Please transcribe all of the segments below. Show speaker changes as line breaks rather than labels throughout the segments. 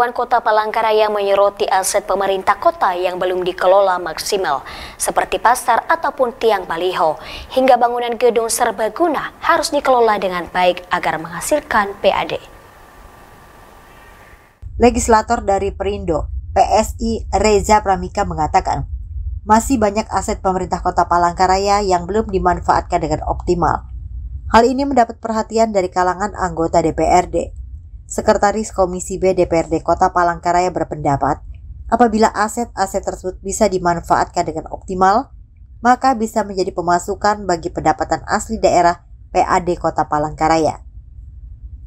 Dewan Kota Palangkaraya menyoroti aset pemerintah kota yang belum dikelola maksimal, seperti pasar ataupun tiang baliho, hingga bangunan gedung serbaguna harus dikelola dengan baik agar menghasilkan PAD. Legislator dari
Perindo,
PSI
Reza Pramika mengatakan, masih banyak aset pemerintah kota Palangkaraya yang belum dimanfaatkan dengan optimal. Hal ini mendapat perhatian dari kalangan anggota DPRD. Sekretaris Komisi B DPRD Kota Palangkaraya berpendapat, apabila aset-aset tersebut bisa dimanfaatkan dengan optimal, maka bisa menjadi pemasukan bagi pendapatan asli daerah PAD Kota Palangkaraya.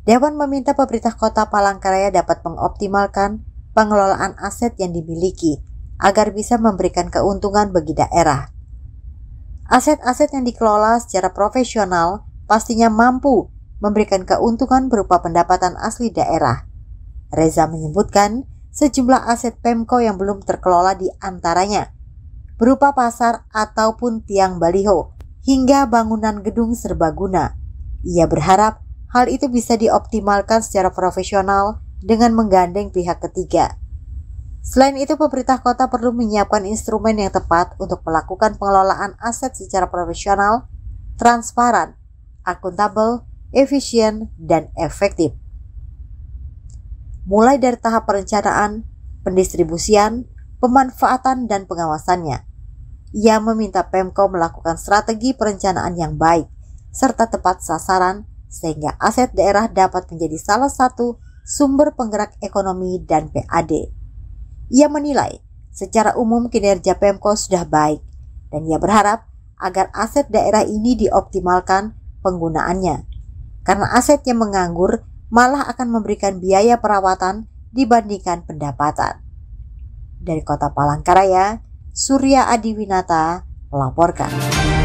Dewan meminta pemerintah Kota Palangkaraya dapat mengoptimalkan pengelolaan aset yang dimiliki agar bisa memberikan keuntungan bagi daerah. Aset-aset yang dikelola secara profesional pastinya mampu memberikan keuntungan berupa pendapatan asli daerah. Reza menyebutkan sejumlah aset Pemko yang belum terkelola di antaranya, berupa pasar ataupun tiang baliho, hingga bangunan gedung serbaguna. Ia berharap hal itu bisa dioptimalkan secara profesional dengan menggandeng pihak ketiga. Selain itu, pemerintah kota perlu menyiapkan instrumen yang tepat untuk melakukan pengelolaan aset secara profesional, transparan, akuntabel, efisien, dan efektif. Mulai dari tahap perencanaan, pendistribusian, pemanfaatan, dan pengawasannya. Ia meminta Pemko melakukan strategi perencanaan yang baik serta tepat sasaran sehingga aset daerah dapat menjadi salah satu sumber penggerak ekonomi dan PAD. Ia menilai secara umum kinerja Pemko sudah baik dan ia berharap agar aset daerah ini dioptimalkan penggunaannya karena aset yang menganggur malah akan memberikan biaya perawatan dibandingkan pendapatan. Dari kota Palangkaraya, Surya Adiwinata melaporkan.